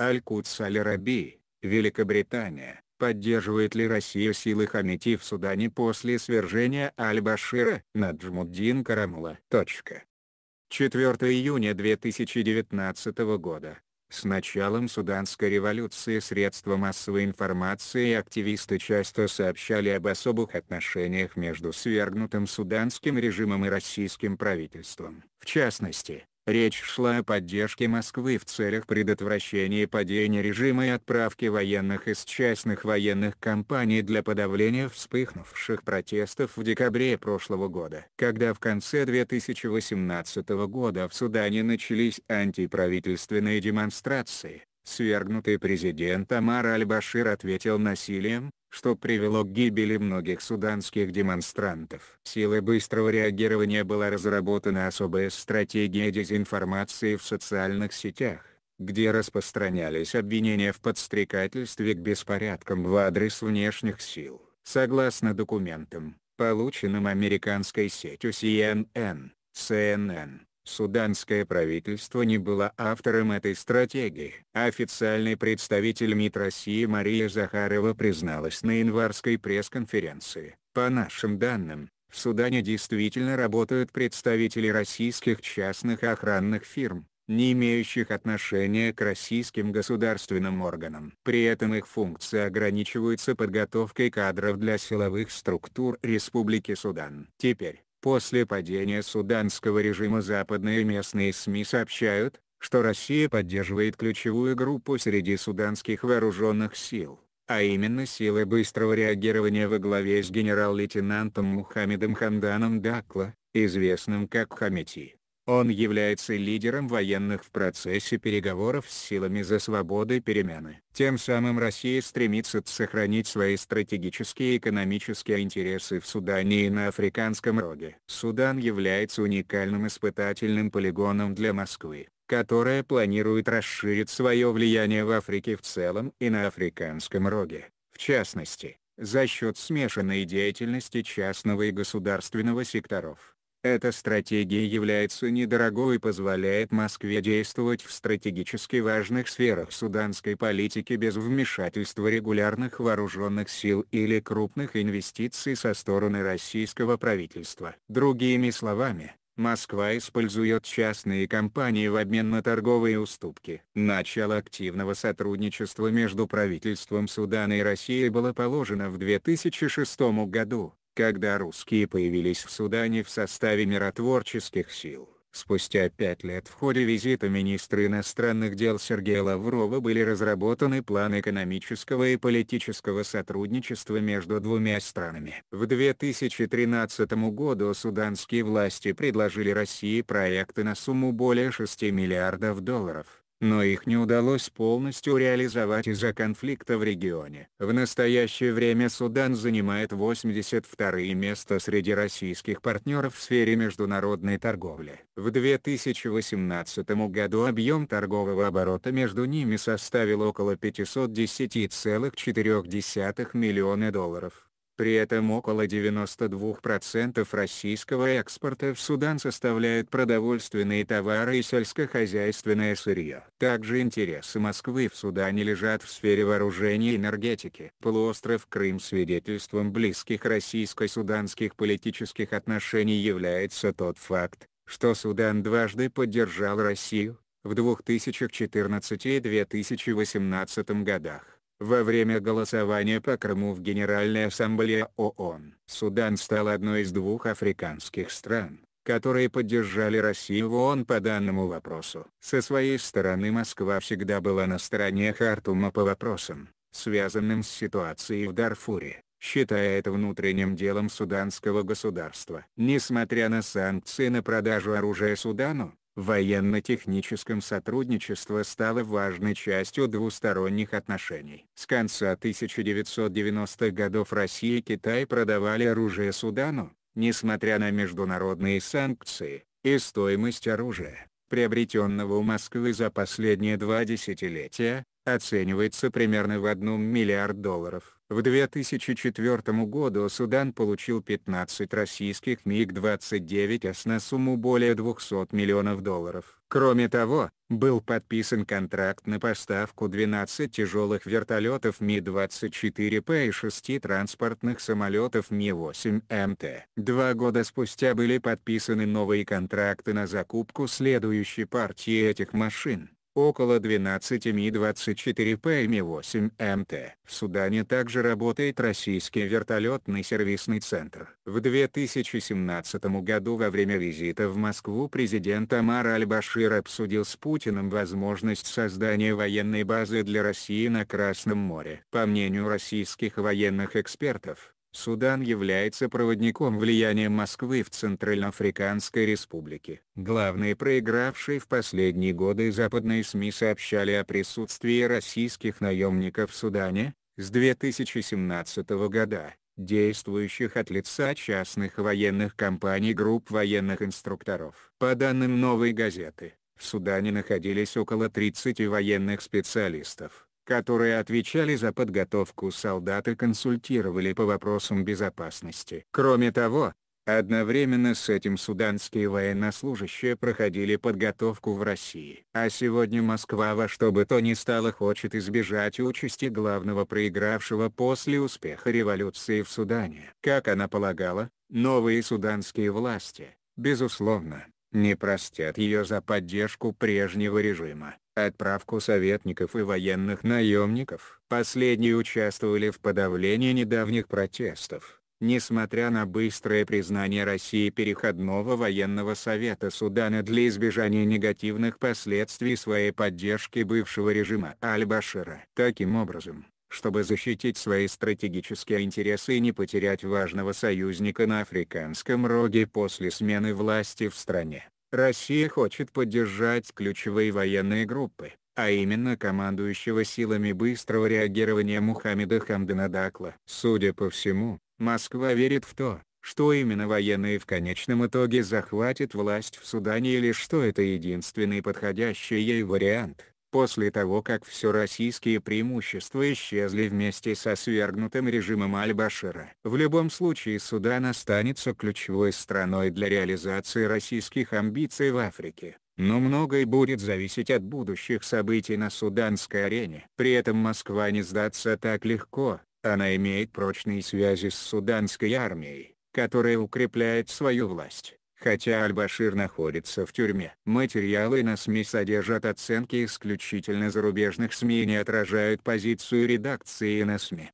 Аль-Кутс Аль-Раби, Великобритания, поддерживает ли Россия силы Хамити в Судане после свержения Аль-Башира? Наджмуддин Карамула. 4 июня 2019 года. С началом Суданской революции средства массовой информации и активисты часто сообщали об особых отношениях между свергнутым суданским режимом и российским правительством. В частности, Речь шла о поддержке Москвы в целях предотвращения падения режима и отправки военных из частных военных компаний для подавления вспыхнувших протестов в декабре прошлого года. Когда в конце 2018 года в Судане начались антиправительственные демонстрации, свергнутый президент Амар Аль-Башир ответил насилием, что привело к гибели многих суданских демонстрантов. Силы быстрого реагирования была разработана особая стратегия дезинформации в социальных сетях, где распространялись обвинения в подстрекательстве к беспорядкам в адрес внешних сил. Согласно документам, полученным американской сетью CNN, CNN, Суданское правительство не было автором этой стратегии. Официальный представитель МИД России Мария Захарова призналась на январской пресс-конференции. По нашим данным, в Судане действительно работают представители российских частных охранных фирм, не имеющих отношения к российским государственным органам. При этом их функции ограничиваются подготовкой кадров для силовых структур Республики Судан. Теперь, После падения суданского режима западные местные СМИ сообщают, что Россия поддерживает ключевую группу среди суданских вооруженных сил, а именно силы быстрого реагирования во главе с генерал-лейтенантом Мухаммедом Хамданом Дакла, известным как Хамити. Он является лидером военных в процессе переговоров с силами за свободу и перемены. Тем самым Россия стремится сохранить свои стратегические и экономические интересы в Судане и на Африканском роге. Судан является уникальным испытательным полигоном для Москвы которая планирует расширить свое влияние в Африке в целом и на Африканском роге, в частности, за счет смешанной деятельности частного и государственного секторов. Эта стратегия является недорогой и позволяет Москве действовать в стратегически важных сферах суданской политики без вмешательства регулярных вооруженных сил или крупных инвестиций со стороны российского правительства. Другими словами, Москва использует частные компании в обмен на торговые уступки. Начало активного сотрудничества между правительством Судана и Россией было положено в 2006 году, когда русские появились в Судане в составе миротворческих сил. Спустя пять лет в ходе визита министра иностранных дел Сергея Лаврова были разработаны план экономического и политического сотрудничества между двумя странами. В 2013 году суданские власти предложили России проекты на сумму более 6 миллиардов долларов но их не удалось полностью реализовать из-за конфликта в регионе. В настоящее время Судан занимает 82 место среди российских партнеров в сфере международной торговли. В 2018 году объем торгового оборота между ними составил около 510,4 миллиона долларов. При этом около 92% российского экспорта в Судан составляют продовольственные товары и сельскохозяйственное сырье. Также интересы Москвы в Судане лежат в сфере вооружения и энергетики. Полуостров Крым свидетельством близких российско-суданских политических отношений является тот факт, что Судан дважды поддержал Россию, в 2014 и 2018 годах. Во время голосования по Крыму в Генеральной Ассамблее ООН Судан стал одной из двух африканских стран, которые поддержали Россию в ООН по данному вопросу. Со своей стороны Москва всегда была на стороне Хартума по вопросам, связанным с ситуацией в Дарфуре, считая это внутренним делом суданского государства. Несмотря на санкции на продажу оружия Судану, военно-техническом сотрудничество стало важной частью двусторонних отношений. С конца 1990-х годов Россия и Китай продавали оружие Судану, несмотря на международные санкции, и стоимость оружия, приобретенного у Москвы за последние два десятилетия, оценивается примерно в 1 миллиард долларов. В 2004 году Судан получил 15 российских МиГ-29 АС на сумму более 200 миллионов долларов. Кроме того, был подписан контракт на поставку 12 тяжелых вертолетов Ми-24П и 6 транспортных самолетов Ми-8МТ. Два года спустя были подписаны новые контракты на закупку следующей партии этих машин около 12Ми-24 ПМИ-8 МТ. В Судане также работает российский вертолетный сервисный центр. В 2017 году во время визита в Москву президент Амар Аль-Башир обсудил с Путиным возможность создания военной базы для России на Красном море. По мнению российских военных экспертов, Судан является проводником влияния Москвы в Центральноафриканской Республике. Главные проигравшие в последние годы западные СМИ сообщали о присутствии российских наемников в Судане, с 2017 года, действующих от лица частных военных компаний групп военных инструкторов. По данным «Новой газеты», в Судане находились около 30 военных специалистов которые отвечали за подготовку солдат и консультировали по вопросам безопасности. Кроме того, одновременно с этим суданские военнослужащие проходили подготовку в России. А сегодня Москва во что бы то ни стало хочет избежать участи главного проигравшего после успеха революции в Судане. Как она полагала, новые суданские власти, безусловно, не простят ее за поддержку прежнего режима отправку советников и военных наемников. Последние участвовали в подавлении недавних протестов. Несмотря на быстрое признание России Переходного военного совета Судана для избежания негативных последствий своей поддержки бывшего режима Аль-Башира. Таким образом, чтобы защитить свои стратегические интересы и не потерять важного союзника на африканском роге после смены власти в стране. Россия хочет поддержать ключевые военные группы, а именно командующего силами быстрого реагирования Мухаммеда Хамдана Дакла. Судя по всему, Москва верит в то, что именно военные в конечном итоге захватят власть в Судане или что это единственный подходящий ей вариант. После того как все российские преимущества исчезли вместе со свергнутым режимом Аль-Башира. В любом случае Судан останется ключевой страной для реализации российских амбиций в Африке. Но многое будет зависеть от будущих событий на суданской арене. При этом Москва не сдаться так легко, она имеет прочные связи с суданской армией, которая укрепляет свою власть. Хотя Аль-Башир находится в тюрьме. Материалы на СМИ содержат оценки исключительно зарубежных СМИ и не отражают позицию редакции на СМИ.